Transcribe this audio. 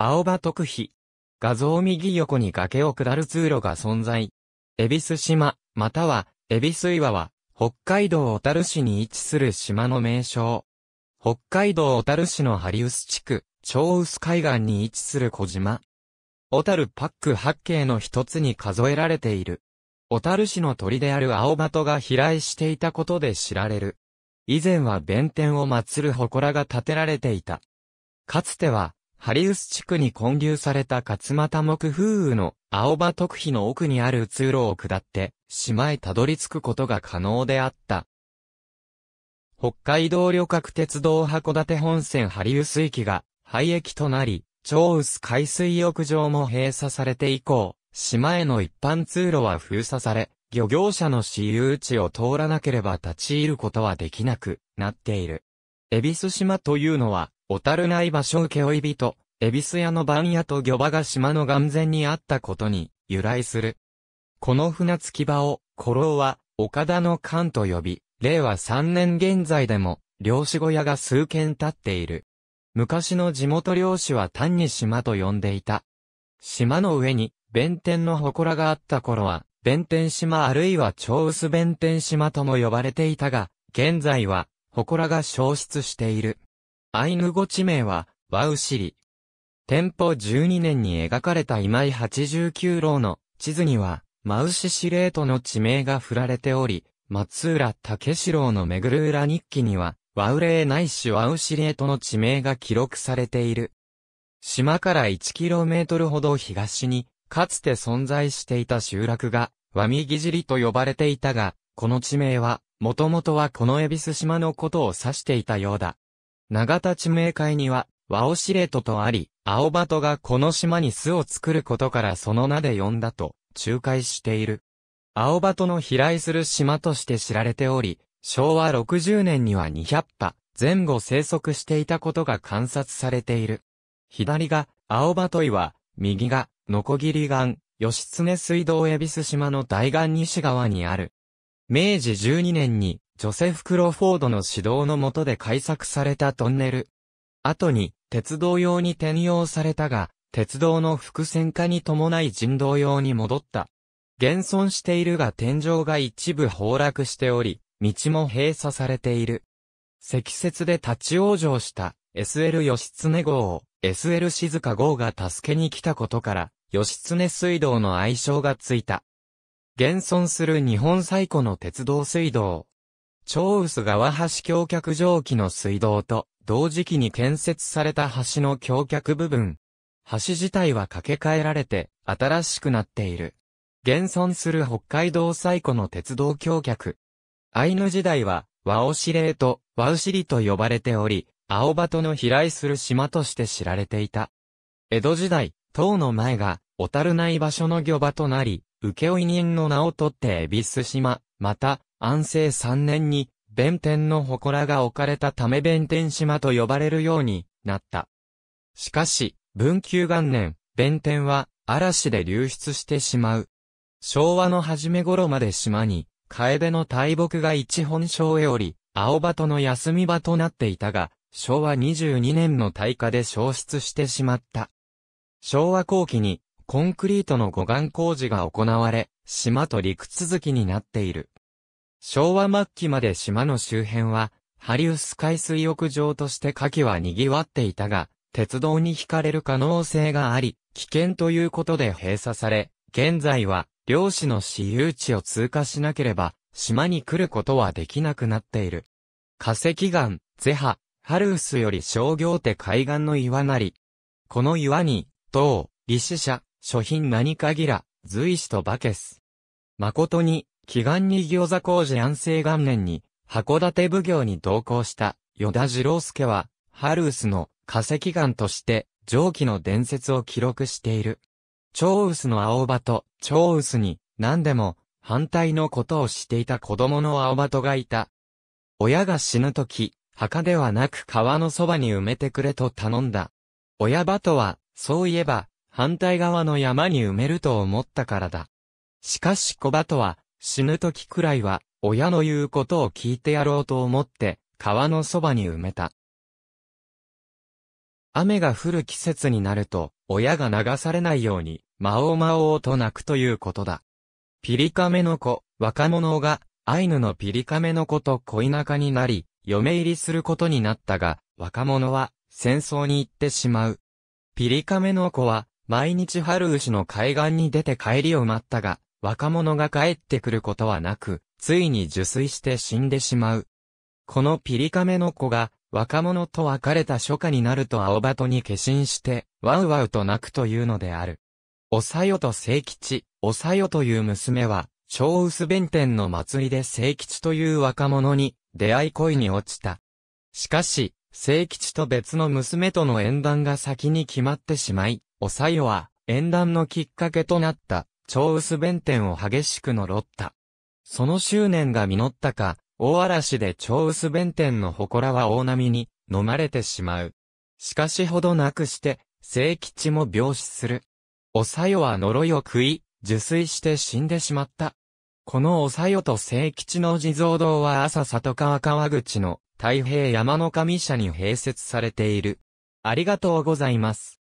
青葉特碑。画像右横に崖を下る通路が存在。恵比寿島、または、恵比寿岩は、北海道小樽市に位置する島の名称。北海道小樽市のハリウス地区、超薄海岸に位置する小島。小樽パック八景の一つに数えられている。小樽市の鳥である青葉とが飛来していたことで知られる。以前は弁天を祀る祠が建てられていた。かつては、ハリウス地区に混流された勝又木風雨の青葉特碑の奥にある通路を下って、島へたどり着くことが可能であった。北海道旅客鉄道函館本線ハリウス駅が廃駅となり、超薄海水浴場も閉鎖されて以降、島への一般通路は封鎖され、漁業者の私有地を通らなければ立ち入ることはできなくなっている。恵比寿島というのは、小樽内場所請負人、恵比寿屋の番屋と漁場が島の眼前にあったことに由来する。この船着き場を、古老は、岡田の艦と呼び、令和3年現在でも、漁師小屋が数軒建っている。昔の地元漁師は単に島と呼んでいた。島の上に、弁天の祠があった頃は、弁天島あるいは超薄弁天島とも呼ばれていたが、現在は、祠が消失している。アイヌ語地名は、ワウシリ。天保12年に描かれた今井89郎の地図には、マウシシレートの地名が振られており、松浦武四郎のめぐる裏日記には、ワウレーないしワウシレートの地名が記録されている。島から 1km ほど東に、かつて存在していた集落が、ワミギジリと呼ばれていたが、この地名は、もともとはこのエビス島のことを指していたようだ。長田地名海には、ワオシレトとあり、青バトがこの島に巣を作ることからその名で呼んだと、仲介している。青バトの飛来する島として知られており、昭和60年には200羽、前後生息していたことが観察されている。左が、青葉と岩、右が、ノコギリ岩、吉常水道恵比寿島の大岩西側にある。明治12年に、ジョセフ・クロフォードの指導の下で開作されたトンネル。後に、鉄道用に転用されたが、鉄道の伏線化に伴い人道用に戻った。現存しているが天井が一部崩落しており、道も閉鎖されている。積雪で立ち往生した SL 吉常号を SL 静香号が助けに来たことから、吉常水道の愛称がついた。現存する日本最古の鉄道水道、超薄川橋橋脚蒸気の水道と、同時期に建設された橋の橋脚部分。橋自体は架け替えられて、新しくなっている。現存する北海道最古の鉄道橋脚。アイヌ時代は、ワオシレーとワウシリと呼ばれており、青葉との飛来する島として知られていた。江戸時代、唐の前が、小樽内場所の漁場となり、請負人の名を取って恵比寿島、また、安政3年に、弁天の祠が置かれたため弁天島と呼ばれるようになった。しかし、文久元年、弁天は嵐で流出してしまう。昭和の初め頃まで島に、楓の大木が一本章へおり、青葉との休み場となっていたが、昭和22年の大火で消失してしまった。昭和後期に、コンクリートの護岸工事が行われ、島と陸続きになっている。昭和末期まで島の周辺は、ハリウス海水浴場として夏季は賑わっていたが、鉄道に引かれる可能性があり、危険ということで閉鎖され、現在は、漁師の私有地を通過しなければ、島に来ることはできなくなっている。化石岩、ゼハ、ハルウスより商業手海岸の岩なり。この岩に、銅、利子者、諸品何かぎら、随子とバケス。誠に、祈願に餃子工事安政元年に、函館奉行に同行した、与田次郎介は、ハルースの化石岩として、上記の伝説を記録している。ウ薄の青葉と、ウ薄に、何でも、反対のことをしていた子供の青葉とがいた。親が死ぬとき、墓ではなく川のそばに埋めてくれと頼んだ。親葉とは、そういえば、反対側の山に埋めると思ったからだ。しかし小葉とは、死ぬ時くらいは、親の言うことを聞いてやろうと思って、川のそばに埋めた。雨が降る季節になると、親が流されないように、まおまおと泣くということだ。ピリカメの子、若者が、アイヌのピリカメの子と恋仲になり、嫁入りすることになったが、若者は、戦争に行ってしまう。ピリカメの子は、毎日春牛の海岸に出て帰りを待ったが、若者が帰ってくることはなく、ついに受水して死んでしまう。このピリカメの子が、若者と別れた初夏になると青鳩に化身して、ワウワウと泣くというのである。おさよと聖吉、おさよという娘は、超薄弁天の祭りで聖吉という若者に、出会い恋に落ちた。しかし、聖吉と別の娘との縁談が先に決まってしまい、おさよは、縁談のきっかけとなった、超薄弁天を激しく呪った。その執念が実ったか、大嵐で超薄弁天の祠は大波に飲まれてしまう。しかしほどなくして、聖吉も病死する。おさよは呪いを食い、受水して死んでしまった。このおさよと聖吉の地蔵堂は朝里川川口の太平山の神社に併設されている。ありがとうございます。